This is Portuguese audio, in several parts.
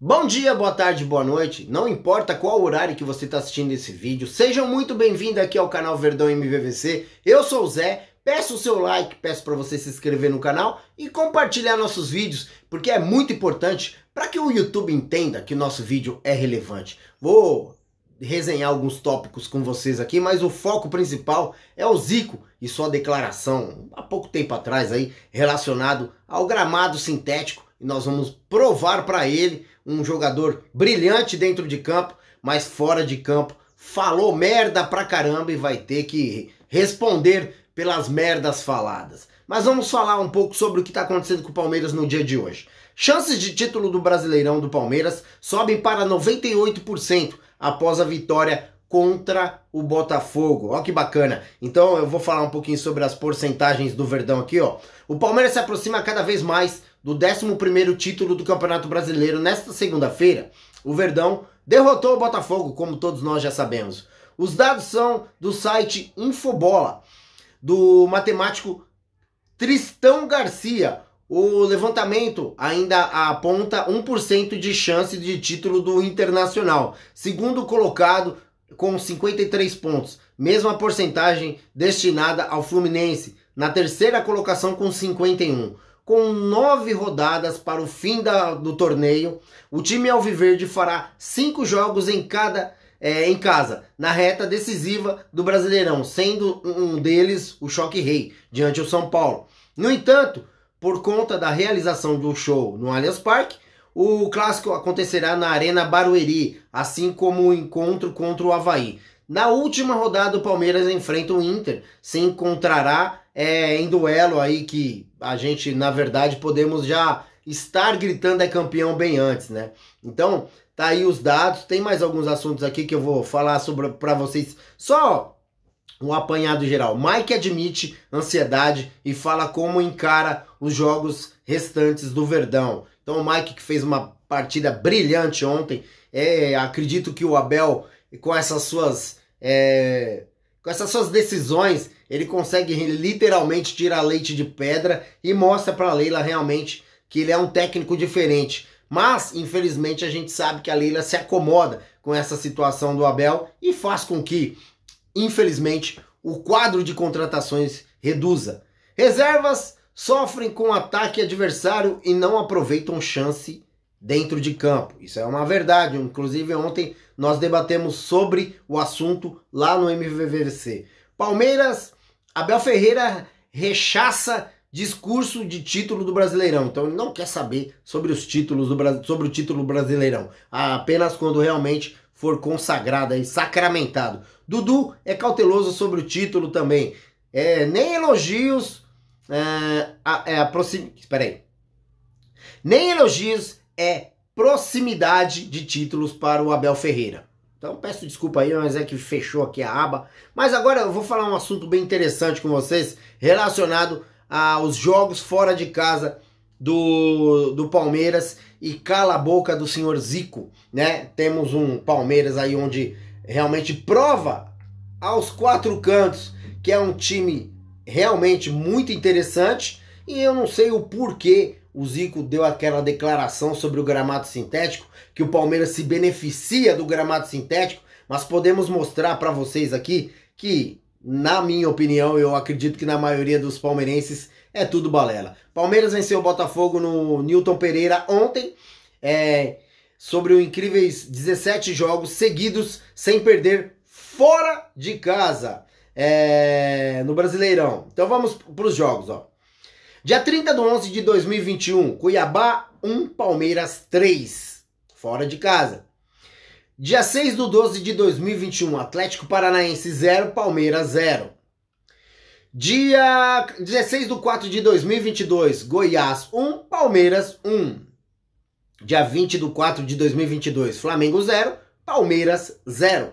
Bom dia, boa tarde, boa noite, não importa qual horário que você está assistindo esse vídeo, sejam muito bem-vindos aqui ao canal Verdão MVVC, eu sou o Zé, peço o seu like, peço para você se inscrever no canal e compartilhar nossos vídeos, porque é muito importante para que o YouTube entenda que o nosso vídeo é relevante. Vou resenhar alguns tópicos com vocês aqui, mas o foco principal é o Zico e sua declaração, há pouco tempo atrás aí, relacionado ao gramado sintético, e nós vamos provar para ele um jogador brilhante dentro de campo, mas fora de campo falou merda pra caramba e vai ter que responder pelas merdas faladas. Mas vamos falar um pouco sobre o que está acontecendo com o Palmeiras no dia de hoje. Chances de título do Brasileirão do Palmeiras sobem para 98% após a vitória contra o Botafogo. Ó que bacana. Então eu vou falar um pouquinho sobre as porcentagens do Verdão aqui, ó. O Palmeiras se aproxima cada vez mais do 11º título do Campeonato Brasileiro. Nesta segunda-feira, o Verdão derrotou o Botafogo, como todos nós já sabemos. Os dados são do site Infobola, do matemático Tristão Garcia. O levantamento ainda aponta 1% de chance de título do Internacional. Segundo colocado com 53 pontos, mesma porcentagem destinada ao Fluminense, na terceira colocação com 51. Com nove rodadas para o fim da, do torneio, o time Alviverde fará cinco jogos em cada é, em casa, na reta decisiva do Brasileirão, sendo um deles o Choque Rei, diante do São Paulo. No entanto, por conta da realização do show no Allianz Parque, o clássico acontecerá na Arena Barueri, assim como o encontro contra o Havaí. Na última rodada, o Palmeiras enfrenta o Inter, se encontrará é, em duelo aí que a gente, na verdade, podemos já estar gritando é campeão bem antes, né? Então, tá aí os dados. Tem mais alguns assuntos aqui que eu vou falar sobre para vocês. Só um apanhado geral. Mike admite ansiedade e fala como encara os jogos restantes do Verdão. Então o Mike que fez uma partida brilhante ontem, é, acredito que o Abel com essas suas é, com essas suas decisões ele consegue literalmente tirar leite de pedra e mostra para Leila realmente que ele é um técnico diferente. Mas infelizmente a gente sabe que a Leila se acomoda com essa situação do Abel e faz com que, infelizmente, o quadro de contratações reduza. Reservas sofrem com ataque adversário e não aproveitam chance dentro de campo. Isso é uma verdade. Inclusive, ontem nós debatemos sobre o assunto lá no MVVC. Palmeiras, Abel Ferreira rechaça discurso de título do Brasileirão. Então ele não quer saber sobre os títulos do sobre o título Brasileirão, apenas quando realmente for consagrado e sacramentado. Dudu é cauteloso sobre o título também. É, nem elogios ah, é proximidade. Espera aí. Nem elogios é proximidade de títulos para o Abel Ferreira. Então peço desculpa aí, mas é que fechou aqui a aba. Mas agora eu vou falar um assunto bem interessante com vocês relacionado aos jogos fora de casa do, do Palmeiras e cala a boca do senhor Zico, né? Temos um Palmeiras aí onde realmente prova aos quatro cantos que é um time realmente muito interessante e eu não sei o porquê o Zico deu aquela declaração sobre o gramado sintético, que o Palmeiras se beneficia do gramado sintético, mas podemos mostrar para vocês aqui que, na minha opinião, eu acredito que na maioria dos palmeirenses é tudo balela. Palmeiras venceu o Botafogo no Newton Pereira ontem, é, sobre o incríveis 17 jogos seguidos sem perder fora de casa é, no Brasileirão. Então vamos para os jogos, ó. Dia 30 de 11 de 2021, Cuiabá 1, Palmeiras 3, fora de casa. Dia 6 do 12 de 2021, Atlético Paranaense 0, Palmeiras 0. Dia 16 do 4 de 2022, Goiás 1, Palmeiras 1. Dia 20 do 4 de 2022, Flamengo 0, Palmeiras 0.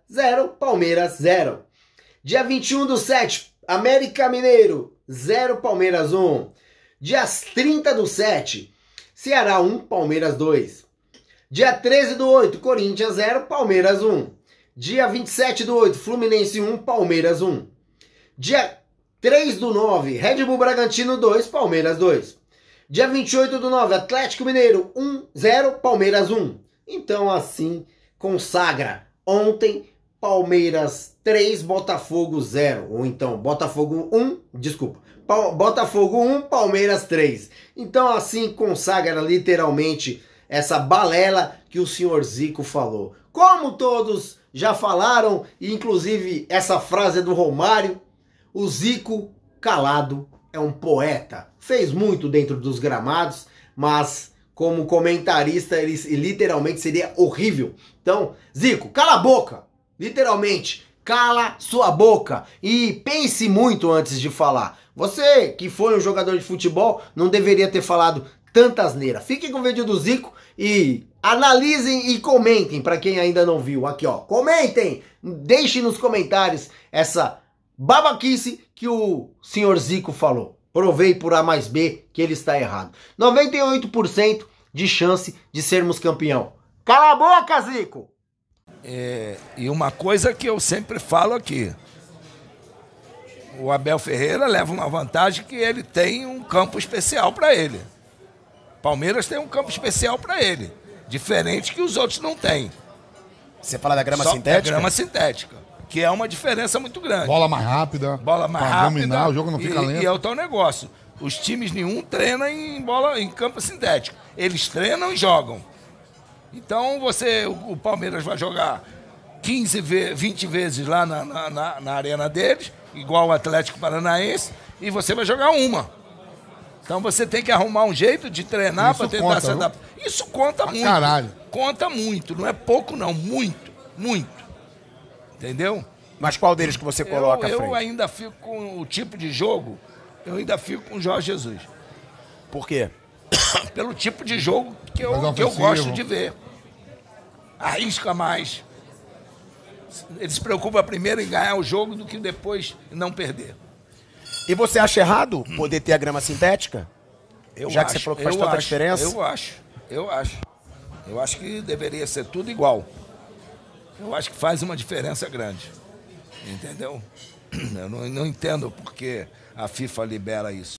0, Palmeiras 0. Dia 21 do 7, América Mineiro 0, Palmeiras 1. Um. Dias 30 do 7, Ceará 1, Palmeiras 2. Dia 13 do 8, Corinthians 0, Palmeiras 1. Dia 27 do 8, Fluminense 1, Palmeiras 1. Dia 3 do 9, Red Bull Bragantino 2, Palmeiras 2. Dia 28 do 9, Atlético Mineiro 1, 0, Palmeiras 1. Então assim consagra ontem Palmeiras 3, Botafogo 0. Ou então, Botafogo 1, desculpa. Botafogo 1, Palmeiras 3. Então, assim consagra literalmente essa balela que o senhor Zico falou. Como todos já falaram, e inclusive essa frase é do Romário, o Zico calado é um poeta. Fez muito dentro dos gramados, mas como comentarista ele literalmente seria horrível. Então, Zico, cala a boca! Literalmente, cala sua boca e pense muito antes de falar. Você que foi um jogador de futebol não deveria ter falado tanta asneira. Fiquem com o vídeo do Zico e analisem e comentem para quem ainda não viu. Aqui, ó. Comentem, deixem nos comentários essa babaquice que o senhor Zico falou. Provei por A mais B que ele está errado. 98% de chance de sermos campeão. Cala a boca, Zico! É, e uma coisa que eu sempre falo aqui: o Abel Ferreira leva uma vantagem que ele tem um campo especial para ele. Palmeiras tem um campo especial para ele, diferente que os outros não têm. Você fala da grama Só sintética? Da grama sintética, que é uma diferença muito grande. Bola mais rápida. Bola mais rápida. Dominar, o jogo não fica e, lento. E é o tal negócio. Os times nenhum treinam em bola em campo sintético. Eles treinam e jogam. Então você, o, Palmeiras vai jogar 15, 20 vezes lá na, na, na, na arena deles, igual o Atlético Paranaense, e você vai jogar uma. Então você tem que arrumar um jeito de treinar para tentar conta, se adaptar. Isso conta ah, muito. Caralho. Conta muito, não é pouco não, muito, muito. Entendeu? Mas qual deles que você coloca eu, Eu ainda fico com o tipo de jogo, eu ainda fico com o Jorge Jesus. Por quê? pelo tipo de jogo que eu, que eu gosto de ver. Arrisca mais. Ele se preocupa primeiro em ganhar o jogo do que depois não perder. E você acha errado hum. poder ter a grama sintética? Eu Já acho, que você falou que faz tanta acho, diferença? Eu acho, eu acho. Eu acho que deveria ser tudo igual. Eu acho que faz uma diferença grande. Entendeu? Eu não, não entendo porque a FIFA libera isso.